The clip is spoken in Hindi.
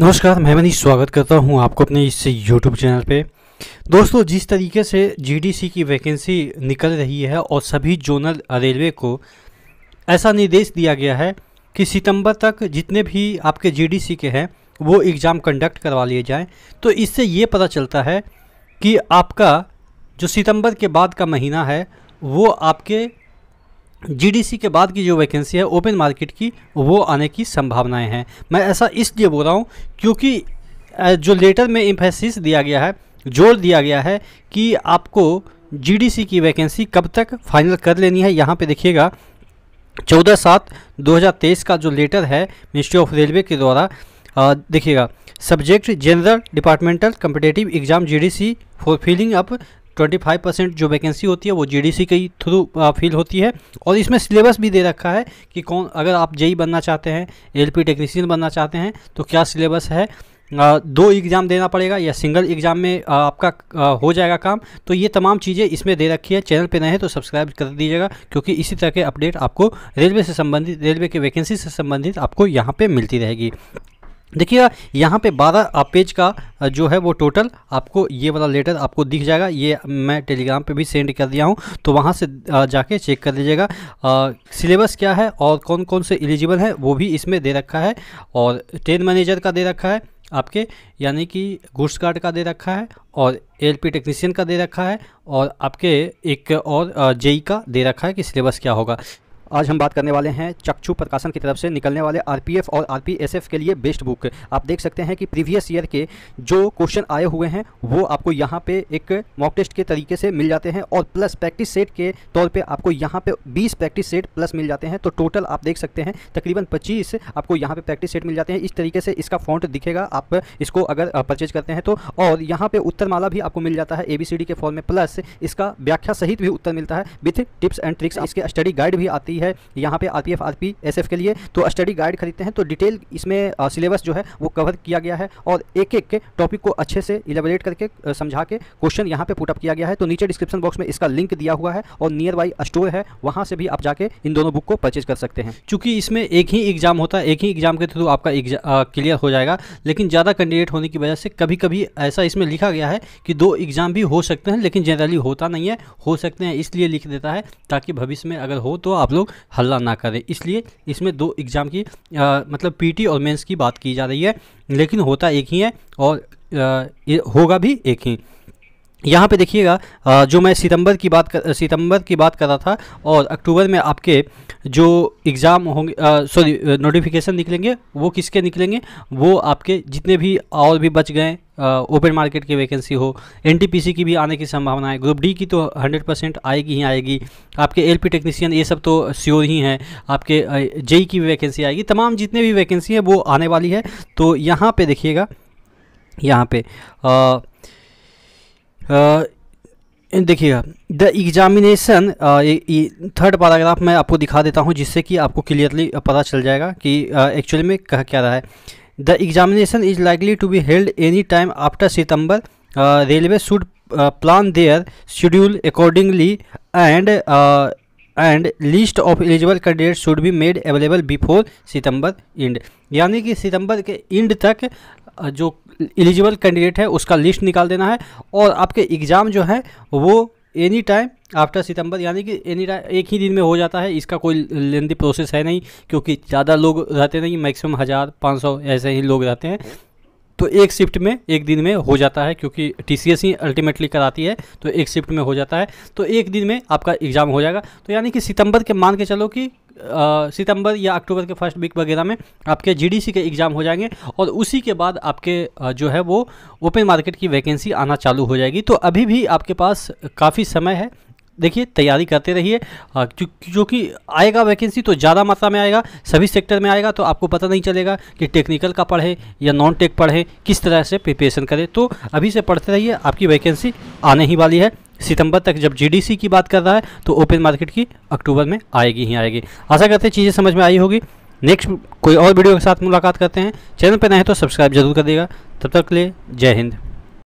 नमस्कार मैं मनीष स्वागत करता हूं आपको अपने इस यूट्यूब चैनल पे दोस्तों जिस तरीके से जीडीसी की वैकेंसी निकल रही है और सभी जोनल रेलवे को ऐसा निर्देश दिया गया है कि सितंबर तक जितने भी आपके जीडीसी के हैं वो एग्ज़ाम कंडक्ट करवा लिए जाएं तो इससे ये पता चलता है कि आपका जो सितंबर के बाद का महीना है वो आपके जीडीसी के बाद की जो वैकेंसी है ओपन मार्केट की वो आने की संभावनाएं हैं मैं ऐसा इसलिए बोल रहा हूँ क्योंकि जो लेटर में इम्फेसिस दिया गया है जोर दिया गया है कि आपको जीडीसी की वैकेंसी कब तक फाइनल कर लेनी है यहाँ पे देखिएगा चौदह सात 2023 का जो लेटर है मिनिस्ट्री ऑफ रेलवे के द्वारा देखिएगा subject general departmental competitive exam G D C for filling up 25 percent जो वैकेंसी होती है वो जीडीसी के थ्रू फिल होती है और इसमें सिलेबस भी दे रखा है कि कौन अगर आप जेई e बनना चाहते हैं एल टेक्नीशियन बनना चाहते हैं तो क्या सिलेबस है दो एग्ज़ाम देना पड़ेगा या सिंगल एग्ज़ाम में आपका हो जाएगा काम तो ये तमाम चीज़ें इसमें दे रखी है चैनल पे नए हैं तो सब्सक्राइब कर दीजिएगा क्योंकि इसी तरह के अपडेट आपको रेलवे से संबंधित रेलवे के वैकेंसी से संबंधित आपको यहाँ पे मिलती रहेगी देखिए यहाँ पे 12 पेज का जो है वो टोटल आपको ये वाला लेटर आपको दिख जाएगा ये मैं टेलीग्राम पे भी सेंड कर दिया हूँ तो वहाँ से जाके चेक कर लीजिएगा सिलेबस क्या है और कौन कौन से एलिजिबल हैं वो भी इसमें दे रखा है और ट्रेन मैनेजर का दे रखा है आपके यानी कि गुड्स गार्ड का दे रखा है और एल पी टेक्नीशियन का दे रखा है और आपके एक और जेई का दे रखा है कि सिलेबस क्या होगा आज हम बात करने वाले हैं चक्षु प्रकाशन की तरफ से निकलने वाले आरपीएफ और आरपीएसएफ के लिए बेस्ट बुक आप देख सकते हैं कि प्रीवियस ईयर के जो क्वेश्चन आए हुए हैं वो आपको यहाँ पे एक मॉक टेस्ट के तरीके से मिल जाते हैं और प्लस प्रैक्टिस सेट के तौर पे आपको यहाँ पे 20 प्रैक्टिस सेट प्लस मिल जाते हैं तो टोटल आप देख सकते हैं तकरीबन पच्चीस आपको यहाँ पे प्रैक्टिस सेट मिल जाते हैं इस तरीके से इसका फॉन्ट दिखेगा आप इसको अगर परचेज करते हैं तो और यहाँ पे उत्तर माला भी आपको मिल जाता है ए के फॉर्म में प्लस इसका व्याख्या सहित भी उत्तर मिलता है विथ टिप्स एंड ट्रिक्स इसके स्टडी गाइड भी आती है है यहाँ पे आरपीएफ आरपी एसएफ के लिए तो स्टडी गाइड खरीदते हैं तो डिटेल इसमें सिलेबस जो है वो कवर किया गया है और एक एक के टॉपिक को अच्छे से इलेबरेट करके समझा के क्वेश्चन यहाँ पे पुटअप किया गया है तो नीचे डिस्क्रिप्शन बॉक्स में इसका लिंक दिया हुआ है और नियर बाई स्टोर है वहाँ से भी आप जाके इन दोनों बुक को परचेज कर सकते हैं चूंकि इसमें एक ही एग्जाम होता है एक ही एग्जाम के थ्रू आपका क्लियर हो जाएगा लेकिन ज़्यादा कैंडिडेट होने की वजह से कभी कभी ऐसा इसमें लिखा गया है कि दो एग्ज़ाम भी हो सकते हैं लेकिन जनरली होता नहीं है हो सकते हैं इसलिए लिख देता है ताकि भविष्य में अगर हो तो आप लोग लोग हल्ला ना करें इसलिए इसमें दो एग्ज़ाम की आ, मतलब पीटी और मेंस की बात की जा रही है लेकिन होता एक ही है और आ, होगा भी एक ही यहाँ पे देखिएगा जो मैं सितंबर की बात कर सितंबर की बात कर रहा था और अक्टूबर में आपके जो एग्ज़ाम होंगे सॉरी नोटिफिकेशन निकलेंगे वो किसके निकलेंगे वो आपके जितने भी और भी बच गए ओपन मार्केट की वैकेंसी हो एनटीपीसी की भी आने की संभावना है ग्रुप डी की तो 100 परसेंट आएगी ही आएगी आपके एलपी टेक्नीशियन ये सब तो श्योर ही हैं आपके जेई e की भी वैकेंसी आएगी तमाम जितने भी वैकेंसी है वो आने वाली है तो यहाँ पर देखिएगा यहाँ पे देखिएगा द एग्जामिनेशन थर्ड पैराग्राफ मैं आपको दिखा देता हूँ जिससे कि आपको क्लियरली पता चल जाएगा कि एक्चुअली में कहा क्या रहा है the examination is likely to be held any time after September railway should plan their schedule accordingly and and list of eligible candidate should be made available before September end यानी कि सितंबर के इंड तक uh, जो एलिजिबल कैंडिडेट है उसका लिस्ट निकाल देना है और आपके एग्ज़ाम जो है वो एनी टाइम आफ्टर सितंबर यानी कि एनी टाइम एक ही दिन में हो जाता है इसका कोई लेंदी प्रोसेस है नहीं क्योंकि ज़्यादा लोग रहते नहीं मैक्सिमम हज़ार पाँच सौ ऐसे ही लोग रहते हैं तो एक शिफ्ट में एक दिन में हो जाता है क्योंकि टी ही अल्टीमेटली कराती है तो एक शिफ्ट में हो जाता है तो एक दिन में आपका एग्ज़ाम हो जाएगा तो यानी कि सितंबर के मान के चलो कि सितंबर या अक्टूबर के फर्स्ट वीक वगैरह में आपके जीडीसी के एग्ज़ाम हो जाएंगे और उसी के बाद आपके जो है वो ओपन मार्केट की वैकेंसी आना चालू हो जाएगी तो अभी भी आपके पास काफ़ी समय है देखिए तैयारी करते रहिए क्योंकि आएगा वैकेंसी तो ज़्यादा मात्रा में आएगा सभी सेक्टर में आएगा तो आपको पता नहीं चलेगा कि टेक्निकल का पढ़े या नॉन टेक पढ़े किस तरह से प्रिपरेशन करें तो अभी से पढ़ते रहिए आपकी वैकेंसी आने ही वाली है सितंबर तक जब जीडीसी की बात कर रहा है तो ओपन मार्केट की अक्टूबर में आएगी ही आएगी आशा करते हैं चीज़ें समझ में आई होगी नेक्स्ट कोई और वीडियो के साथ मुलाकात करते हैं चैनल पर नए तो सब्सक्राइब जरूर कर देगा तब तक के लिए जय हिंद